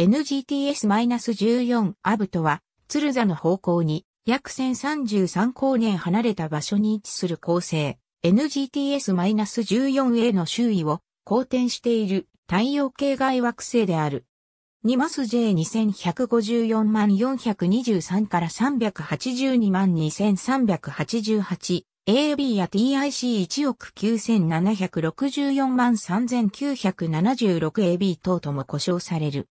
NGTS-14 アブとは、鶴座の方向に約1033光年離れた場所に位置する恒星 NGTS-14A の周囲を公転している太陽系外惑星である。2マス J2154 万423から382万 2388AB や TIC1 億9764万 3976AB 等とも呼称される。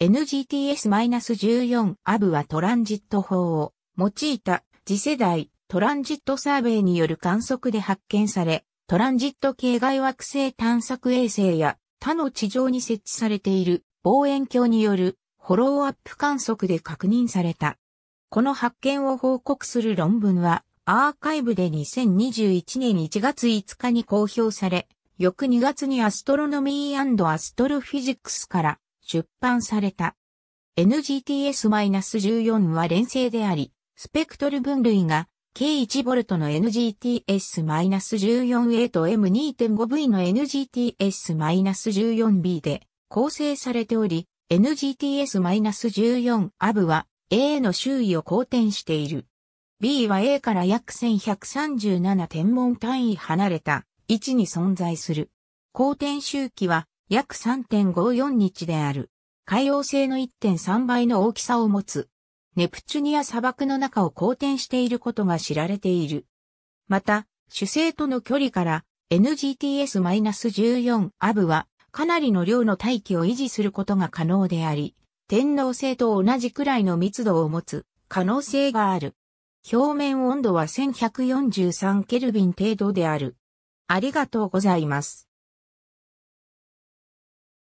NGTS-14 アブはトランジット法を用いた次世代トランジットサーベイによる観測で発見され、トランジット系外惑星探索衛星や他の地上に設置されている望遠鏡によるフォローアップ観測で確認された。この発見を報告する論文はアーカイブで2021年1月5日に公表され、翌2月にアストロノミーアストロフィジックスから出版された。NGTS-14 は連星であり、スペクトル分類が K1V の NGTS-14A と M2.5V の NGTS-14B で構成されており、NGTS-14AB は A の周囲を公転している。B は A から約1137天文単位離れた位置に存在する。公転周期は約3.54日である。海洋性の1.3倍の大きさを持つ。ネプチュニア砂漠の中を公転していることが知られている。また、主星との距離から NGTS-14 アブはかなりの量の大気を維持することが可能であり、天皇星と同じくらいの密度を持つ可能性がある。表面温度は1143ケルビン程度である。ありがとうございます。